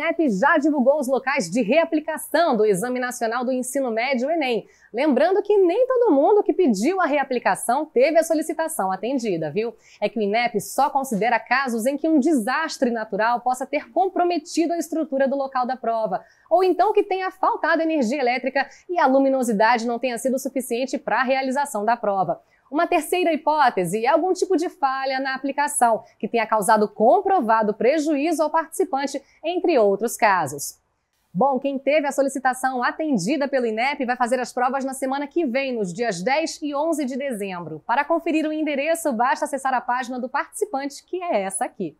INEP já divulgou os locais de reaplicação do Exame Nacional do Ensino Médio Enem. Lembrando que nem todo mundo que pediu a reaplicação teve a solicitação atendida, viu? É que o INEP só considera casos em que um desastre natural possa ter comprometido a estrutura do local da prova, ou então que tenha faltado energia elétrica e a luminosidade não tenha sido suficiente para a realização da prova. Uma terceira hipótese é algum tipo de falha na aplicação, que tenha causado comprovado prejuízo ao participante, entre outros casos. Bom, quem teve a solicitação atendida pelo INEP vai fazer as provas na semana que vem, nos dias 10 e 11 de dezembro. Para conferir o endereço, basta acessar a página do participante, que é essa aqui.